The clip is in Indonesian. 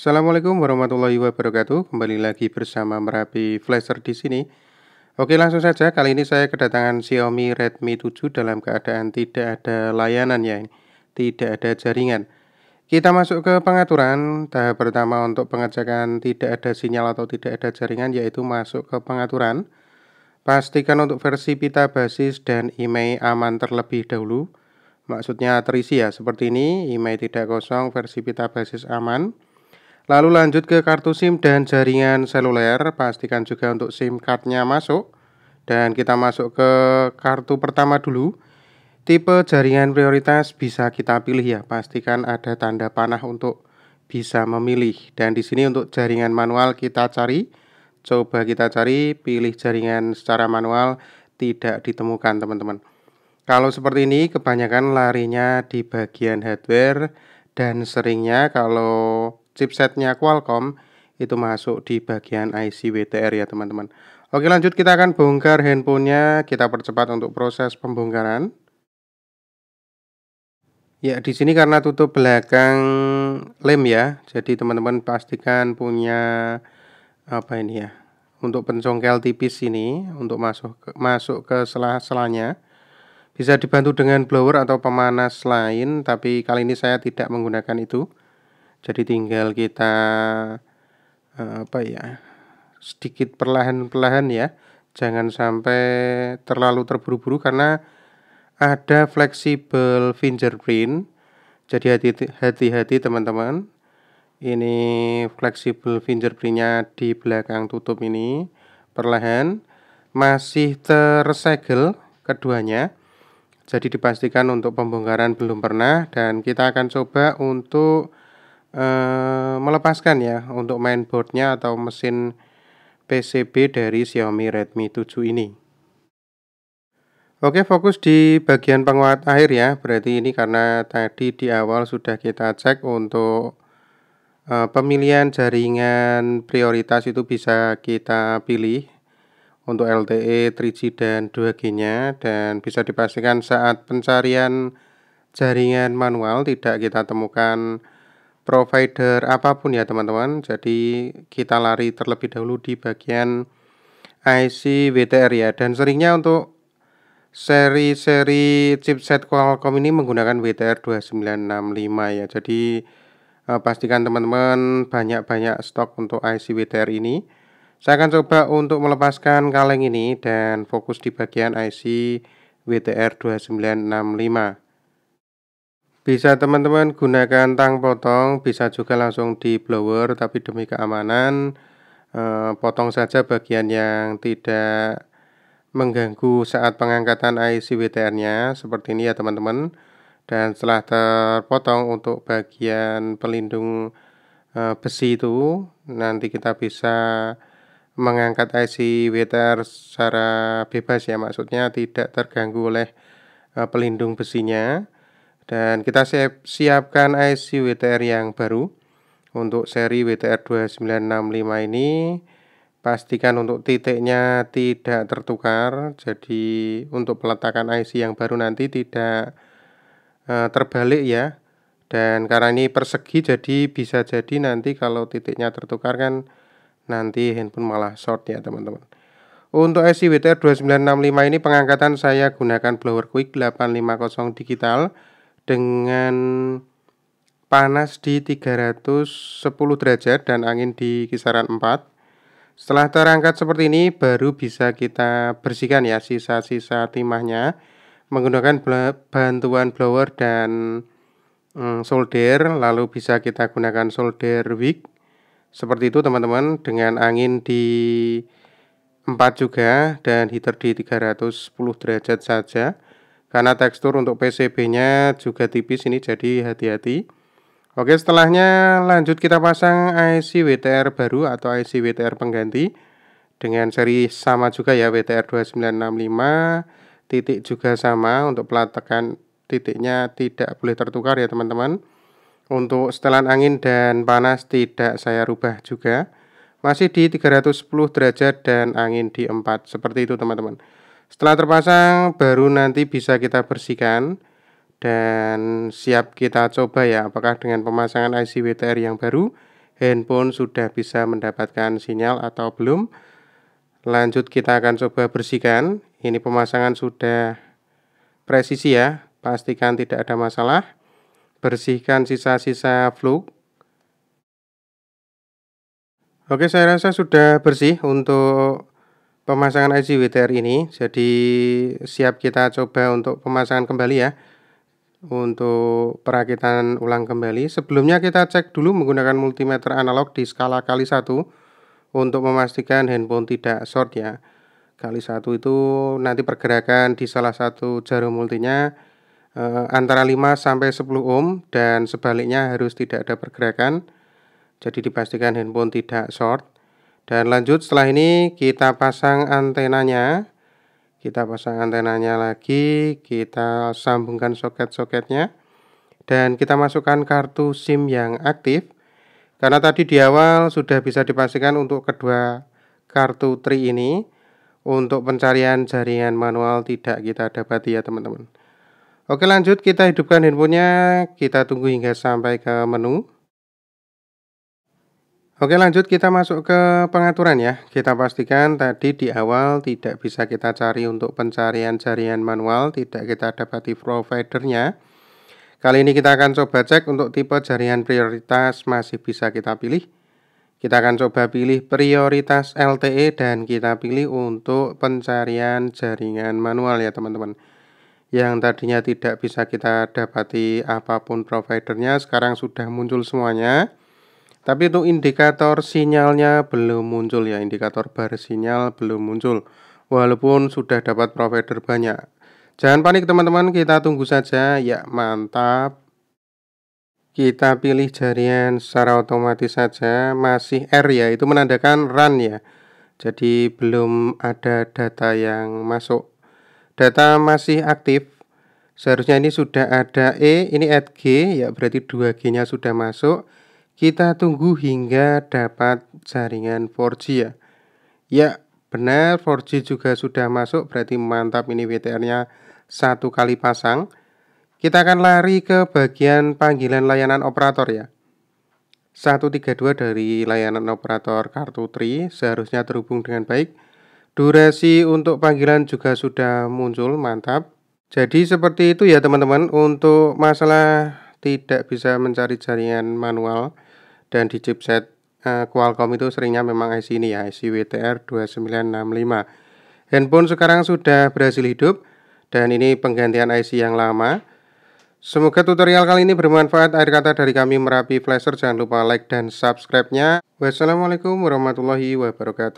Assalamualaikum warahmatullahi wabarakatuh. Kembali lagi bersama Merapi Flasher di sini. Oke, langsung saja. Kali ini saya kedatangan Xiaomi Redmi 7 dalam keadaan tidak ada layanan ya. Tidak ada jaringan. Kita masuk ke pengaturan. Tahap pertama untuk pengecekan tidak ada sinyal atau tidak ada jaringan yaitu masuk ke pengaturan. Pastikan untuk versi pita basis dan IMEI e aman terlebih dahulu maksudnya terisi ya seperti ini IMEI e tidak kosong versi pita basis aman Lalu lanjut ke kartu SIM dan jaringan seluler. Pastikan juga untuk SIM cardnya masuk. Dan kita masuk ke kartu pertama dulu. Tipe jaringan prioritas bisa kita pilih ya. Pastikan ada tanda panah untuk bisa memilih. Dan di sini untuk jaringan manual kita cari. Coba kita cari pilih jaringan secara manual tidak ditemukan teman-teman. Kalau seperti ini kebanyakan larinya di bagian hardware dan seringnya kalau chipsetnya Qualcomm itu masuk di bagian IC WTR ya teman-teman Oke lanjut kita akan bongkar handphonenya kita percepat untuk proses pembongkaran Ya, di sini karena tutup belakang lem ya. Jadi teman-teman pastikan punya apa ini ya? Untuk pencongkel tipis ini untuk masuk ke, masuk ke sela-selanya. Bisa dibantu dengan blower atau pemanas lain, tapi kali ini saya tidak menggunakan itu jadi tinggal kita eh, apa ya sedikit perlahan-perlahan ya jangan sampai terlalu terburu-buru karena ada fleksibel fingerprint jadi hati-hati teman-teman ini fleksibel fingerprintnya di belakang tutup ini perlahan masih tersegel keduanya jadi dipastikan untuk pembongkaran belum pernah dan kita akan coba untuk Eh, melepaskan ya untuk mainboardnya atau mesin PCB dari Xiaomi Redmi 7 ini. Oke, fokus di bagian penguat air ya. Berarti ini karena tadi di awal sudah kita cek untuk e, pemilihan jaringan prioritas itu bisa kita pilih untuk LTE, 3G dan 2G-nya dan bisa dipastikan saat pencarian jaringan manual tidak kita temukan provider apapun ya teman-teman. Jadi kita lari terlebih dahulu di bagian IC WTR ya. Dan seringnya untuk seri-seri chipset Qualcomm ini menggunakan WTR 2965 ya. Jadi eh, pastikan teman-teman banyak-banyak stok untuk IC WTR ini. Saya akan coba untuk melepaskan kaleng ini dan fokus di bagian IC WTR 2965. Bisa teman-teman gunakan tang potong, bisa juga langsung di blower tapi demi keamanan eh, potong saja bagian yang tidak mengganggu saat pengangkatan IC WTR-nya seperti ini ya teman-teman. Dan setelah terpotong untuk bagian pelindung eh, besi itu nanti kita bisa mengangkat IC WTR secara bebas ya maksudnya tidak terganggu oleh eh, pelindung besinya dan kita siap, siapkan IC WTR yang baru untuk seri WTR 2965 ini pastikan untuk titiknya tidak tertukar jadi untuk peletakan IC yang baru nanti tidak e, terbalik ya dan karena ini persegi jadi bisa jadi nanti kalau titiknya tertukar kan nanti handphone malah short ya teman-teman untuk IC WTR 2965 ini pengangkatan saya gunakan blower quick 850 digital dengan panas di 310 derajat dan angin di kisaran 4. Setelah terangkat seperti ini baru bisa kita bersihkan ya sisa-sisa timahnya menggunakan bantuan blower dan mm, solder lalu bisa kita gunakan solder wick seperti itu teman-teman dengan angin di 4 juga dan heater di 310 derajat saja karena tekstur untuk PCB-nya juga tipis ini jadi hati-hati. Oke, setelahnya lanjut kita pasang IC WTR baru atau IC WTR pengganti dengan seri sama juga ya WTR 2965, titik juga sama untuk pelatakan titiknya tidak boleh tertukar ya teman-teman. Untuk setelan angin dan panas tidak saya rubah juga. Masih di 310 derajat dan angin di 4 seperti itu teman-teman. Setelah terpasang baru nanti bisa kita bersihkan dan siap kita coba ya apakah dengan pemasangan IC WTR yang baru handphone sudah bisa mendapatkan sinyal atau belum. Lanjut kita akan coba bersihkan. Ini pemasangan sudah presisi ya. Pastikan tidak ada masalah. Bersihkan sisa-sisa fluk Oke, saya rasa sudah bersih untuk pemasangan IC WTR ini jadi siap kita coba untuk pemasangan kembali ya untuk perakitan ulang kembali. Sebelumnya kita cek dulu menggunakan multimeter analog di skala kali satu untuk memastikan handphone tidak short ya. Kali satu itu nanti pergerakan di salah satu jarum multinya eh, antara 5 sampai 10 ohm dan sebaliknya harus tidak ada pergerakan. Jadi dipastikan handphone tidak short. Dan lanjut setelah ini kita pasang antenanya. Kita pasang antenanya lagi, kita sambungkan soket-soketnya. Dan kita masukkan kartu SIM yang aktif. Karena tadi di awal sudah bisa dipastikan untuk kedua kartu tri ini untuk pencarian jaringan manual tidak kita dapati ya teman-teman. Oke lanjut kita hidupkan handphonenya, kita tunggu hingga sampai ke menu. Oke lanjut kita masuk ke pengaturan ya Kita pastikan tadi di awal tidak bisa kita cari untuk pencarian jaringan manual Tidak kita dapati providernya Kali ini kita akan coba cek untuk tipe jaringan prioritas masih bisa kita pilih Kita akan coba pilih prioritas LTE dan kita pilih untuk pencarian jaringan manual ya teman-teman Yang tadinya tidak bisa kita dapati apapun providernya sekarang sudah muncul semuanya tapi untuk indikator sinyalnya belum muncul ya, indikator bar sinyal belum muncul. Walaupun sudah dapat provider banyak. Jangan panik teman-teman, kita tunggu saja. Ya, mantap. Kita pilih jaringan secara otomatis saja, masih R ya, itu menandakan run ya. Jadi belum ada data yang masuk. Data masih aktif, Seharusnya ini sudah ada E, ini at G, ya berarti 2G-nya sudah masuk. Kita tunggu hingga dapat jaringan 4G ya. Ya, benar 4G juga sudah masuk berarti mantap ini WTR-nya satu kali pasang. Kita akan lari ke bagian panggilan layanan operator ya. 132 dari layanan operator kartu Tri seharusnya terhubung dengan baik. Durasi untuk panggilan juga sudah muncul, mantap. Jadi seperti itu ya teman-teman untuk masalah tidak bisa mencari jaringan manual dan di chipset eh, Qualcomm itu seringnya memang IC ini ya IC WTR 2965 handphone sekarang sudah berhasil hidup dan ini penggantian IC yang lama Semoga tutorial kali ini bermanfaat. Akhir kata dari kami Merapi Flasher, jangan lupa like dan subscribe-nya. Wassalamualaikum warahmatullahi wabarakatuh.